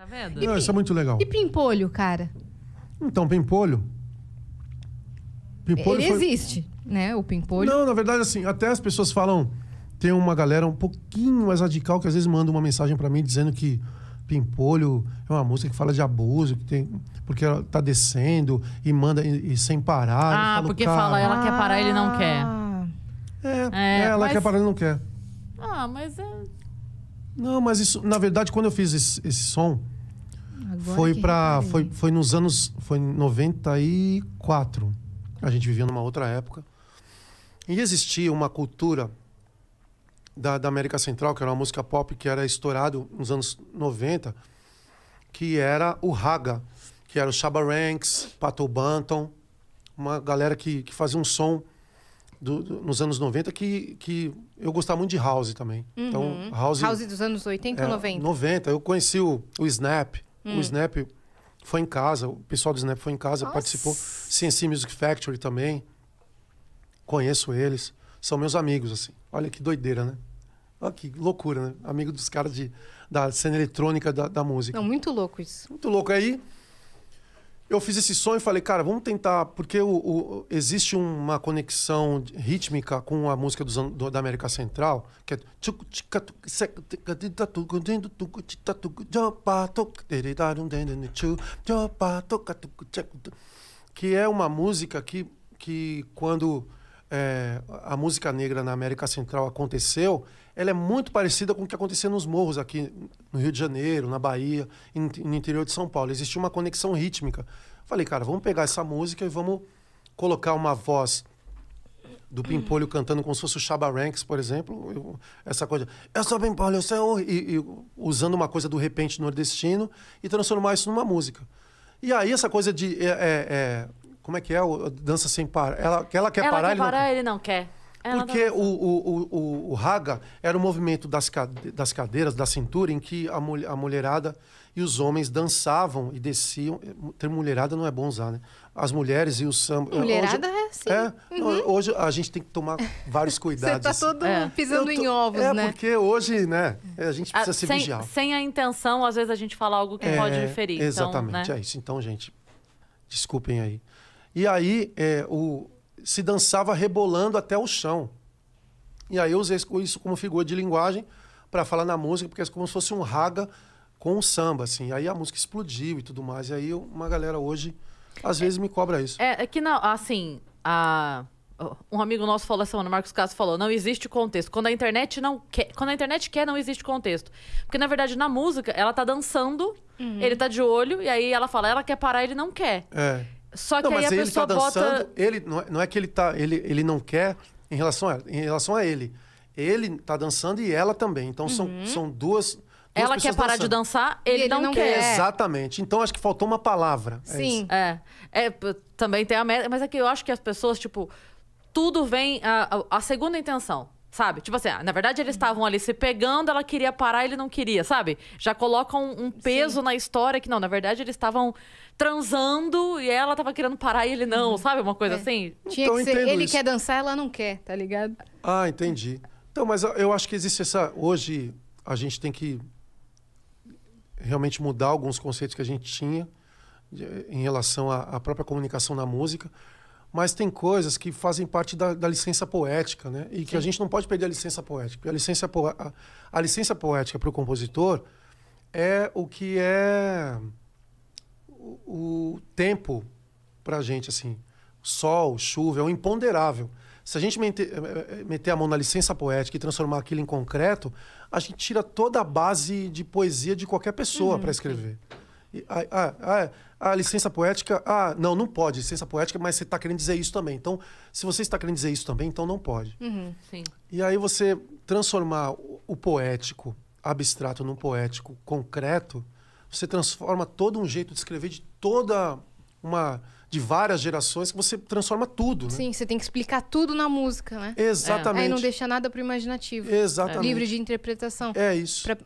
Tá vendo? E Não, isso é muito legal. E pimpolho, cara? Então, pimpolho. pimpolho Ele foi... existe, né? O pimpolho. Não, na verdade, assim, até as pessoas falam. Tem uma galera um pouquinho mais radical que às vezes manda uma mensagem para mim dizendo que Pimpolho é uma música que fala de abuso, que tem, porque ela tá descendo e manda e, e sem parar. Ah, falo, porque fala, ela quer parar, ele não quer. Ah. É, é, é ela mas... quer parar, ele não quer. Ah, mas é. Não, mas isso, na verdade, quando eu fiz esse, esse som, Agora foi para foi, foi nos anos foi 94. A gente vivia numa outra época. E existia uma cultura da, da América Central, que era uma música pop que era estourado nos anos 90, que era o raga, que era o Shabba Ranks, Pato Banton, uma galera que, que fazia um som do, do, nos anos 90 que, que eu gostava muito de House também. Então, uhum. Então, House, house dos anos 80 ou 90? 90. Eu conheci o, o Snap, Hum. O Snap foi em casa, o pessoal do Snap foi em casa, Nossa. participou. CNC Music Factory também. Conheço eles. São meus amigos, assim. Olha que doideira, né? Olha que loucura, né? Amigo dos caras de, da cena eletrônica da, da música. Não, muito louco isso. Muito louco. Aí eu fiz esse sonho e falei, cara, vamos tentar, porque o, o, existe uma conexão rítmica com a música dos, do, da América Central, que é. Que é uma música que, que quando é, a música negra na América Central aconteceu, ela é muito parecida com o que acontecia nos morros aqui no Rio de Janeiro, na Bahia, no interior de São Paulo. Existia uma conexão rítmica. Falei, cara, vamos pegar essa música e vamos colocar uma voz do Pimpolho uhum. cantando como se fosse o Chaba Ranks, por exemplo, eu, essa coisa, eu sou Pimpolho, eu sou... E, e, usando uma coisa do repente nordestino e transformar isso numa música. E aí essa coisa de... É, é, é como é que é? O, dança sem parar. Ela, ela quer ela parar, quer ele parar, não... ele não quer. Porque o, o, o, o, raga era o movimento das, cade das cadeiras, da cintura, em que a, mul a mulherada e os homens dançavam e desciam. Ter mulherada não é bom usar, né? As mulheres e o samba. Mulherada hoje, é sim. É, uhum. Hoje a gente tem que tomar vários cuidados. Você está assim. todo é. pisando tô, em ovos, é, né? É, porque hoje, né, é, a gente ah, precisa a, se sem, vigiar. Sem a intenção, às vezes a gente fala algo que é, pode diferir. Então, exatamente, então, né? é isso. Então, gente, desculpem aí. E aí, é, o, se dançava rebolando até o chão. E aí eu usei isso como figura de linguagem para falar na música, porque é como se fosse um raga com um samba, assim. Aí a música explodiu e tudo mais. E aí uma galera hoje, às é, vezes, é, me cobra isso. É, é que, não, assim, a... um amigo nosso falou assim, o Marcos Castro falou, não existe contexto. Quando a internet não quer, quando a internet quer, não existe contexto. Porque, na verdade, na música, ela tá dançando, uhum. ele tá de olho, e aí ela fala, ela quer parar, ele não quer. É. Só que não, aí mas a ele tá pessoa tá dançando, bota... ele não é, não é que ele tá, ele, ele não quer em relação a, em relação a ele. Ele tá dançando e ela também. Então são, uhum. são duas Duas ela quer parar dançando. de dançar, ele, ele não, não quer. quer. Exatamente. Então acho que faltou uma palavra. É Sim. É, é. é também tem a meta, mas é que eu acho que as pessoas, tipo, tudo vem a, a, segunda intenção. Sabe? Tipo assim, ah, na verdade eles uhum. estavam ali se pegando, ela queria parar, ele não queria, sabe? Já colocam um peso Sim. na história que não, na verdade eles estavam transando e ela tava querendo parar e ele não, uhum. sabe? Uma coisa é. assim. Tinha então, que ser, ele isso. quer dançar, ela não quer, tá ligado? Ah, entendi. Então, mas eu acho que existe essa. Hoje a gente tem que realmente mudar alguns conceitos que a gente tinha em relação à, própria comunicação na música. Mas tem coisas que fazem parte da, da licença poética, né? E Sim. que a gente não pode perder a licença poética. a licença, po a, a licença poética para o compositor é o que é o, tempo para a gente, assim, sol, chuva, é um imponderável. Se a gente eh, eh, meter a mão na licença poética e transformar aquilo em concreto, a gente tira toda a base de poesia de qualquer pessoa uhum. para escrever. E, ah, ah, ah, a licença poética. Ah, não, não pode. Licença poética, mas você está querendo dizer isso também. Então, se você está querendo dizer isso também, então não pode. Uhum, e aí você transformar o poético abstrato num poético concreto você transforma todo um jeito de escrever de toda uma de várias gerações que você transforma tudo, né? Sim, você tem que explicar tudo na música, né? É. Exatamente. E Aí não deixa nada pro imaginativo. Exatamente. É. Livre de interpretação. É isso. Pra...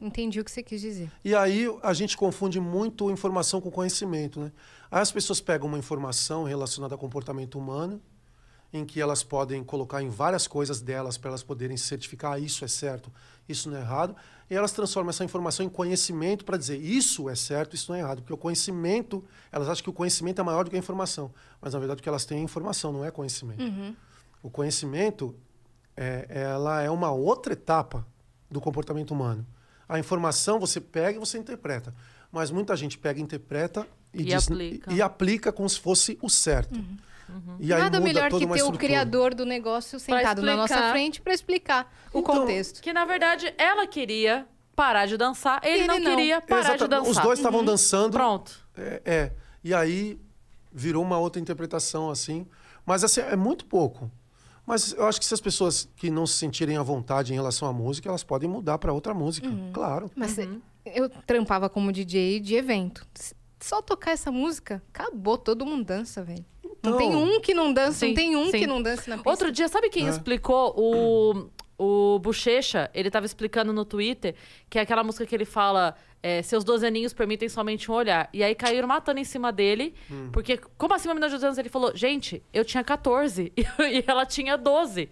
Entendi o que você quis dizer. E aí a gente confunde muito informação com conhecimento, né? Aí as pessoas pegam uma informação relacionada ao comportamento humano, em que elas podem colocar em várias coisas delas para elas poderem certificar ah, isso é certo, isso não é errado, e elas transformam essa informação em conhecimento para dizer isso é certo, isso não é errado, porque o conhecimento, elas acham que o conhecimento é maior do que a informação, mas na verdade o que elas têm é informação, não é conhecimento. Uhum. O conhecimento é, ela é uma outra etapa do comportamento humano. A informação você pega e você interpreta, mas muita gente pega, interpreta e, e diz, aplica. E, e aplica como se fosse o certo. Uhum. Uhum. Nada melhor que ter o criador do negócio sentado na nossa frente para explicar o então, contexto. Que na verdade ela queria parar de dançar, ele, ele não, não, queria parar Exatamente. de dançar. Os dois estavam uhum. dançando. Pronto. É, é, E aí virou uma outra interpretação assim. Mas assim, é muito pouco. Mas eu acho que se as pessoas que não se sentirem à vontade em relação à música, elas podem mudar para outra música, uhum. claro. Mas uhum. eu trampava como DJ de evento só tocar essa música, acabou, todo mundo dança, velho. Então... Não tem um que não dança, sim, não tem um sim. que não dança na pista. Outro dia, sabe quem é. explicou o, o Bochecha? Ele tava explicando no Twitter que é aquela música que ele fala. É, seus dozeninhos permitem somente um olhar. E aí caíram matando em cima dele, hum. porque, como assim, uma menina de 12 anos? Ele falou: Gente, eu tinha 14 e, ela tinha 12.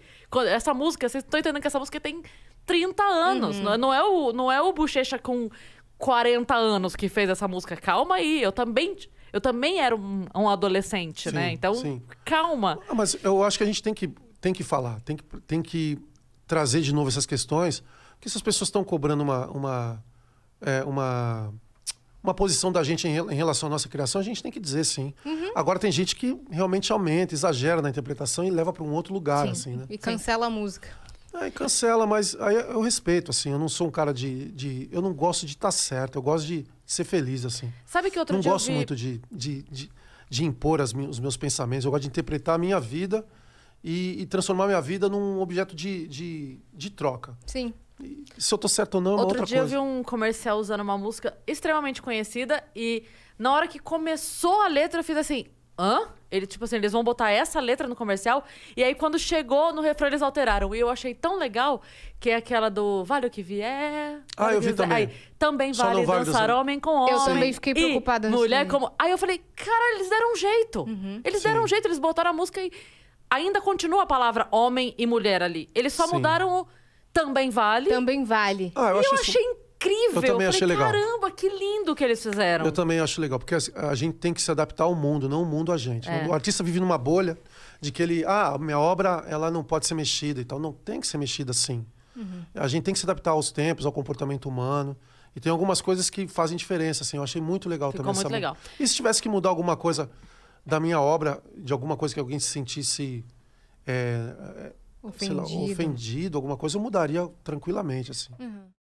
Essa música, vocês estão entendendo que essa música tem 30 anos. Uhum. É, não, é o, não é o Bochecha com 40 anos que fez essa música. Calma aí, eu também. Eu também era um, um adolescente, né? sim, né? Então, sim. calma. Ah, mas eu acho que a gente tem que, tem que falar, tem que, tem que trazer de novo essas questões, porque essas pessoas estão cobrando uma, uma, é, uma, uma posição da gente em, relação à nossa criação, a gente tem que dizer sim. Uhum. Agora tem gente que realmente aumenta, exagera na interpretação e leva para um outro lugar, sim. assim, né? E cancela a música. Aí cancela, mas aí eu respeito, assim, eu não sou um cara de. de eu não gosto de estar tá certo, eu gosto de ser feliz, assim. Sabe que outro não dia. Não gosto vi... muito de, de, de, de impor as, os meus pensamentos, eu gosto de interpretar a minha vida e, e transformar minha vida num objeto de, de, de troca. Sim. E se eu tô certo ou não, é outra dia coisa. eu vi um comercial usando uma música extremamente conhecida e na hora que começou a letra eu fiz assim, hã? Ele, tipo assim, eles vão botar essa letra no comercial. E aí, quando chegou no refrão, eles alteraram. E eu achei tão legal que é aquela do Vale o que vier. Ah, eu vi vier. também. Aí, também Só vale dançar vale homem com homem. Eu também fiquei preocupada. E mulher assim. como. Aí eu falei, cara, eles deram um jeito. Uhum. Eles Sim. deram um jeito, eles botaram a música e. Ainda continua a palavra homem e mulher ali. Eles só Sim. mudaram o também vale. Também vale. Ah, eu, e achei eu achei isso incrível. Eu também eu achei falei, legal. Caramba, que lindo que eles fizeram. Eu também acho legal, porque assim, a gente tem que se adaptar ao mundo, não o mundo a gente. É. O artista vive numa bolha de que ele, ah, minha obra ela não pode ser mexida e tal. Não tem que ser mexida assim. Uhum. A gente tem que se adaptar aos tempos, ao comportamento humano. E tem algumas coisas que fazem diferença, assim. Eu achei muito legal Ficou também. Ficou muito legal. E se tivesse que mudar alguma coisa da minha obra, de alguma coisa que alguém se sentisse é, ofendido. Lá, ofendido, alguma coisa, eu mudaria tranquilamente, assim. Uhum.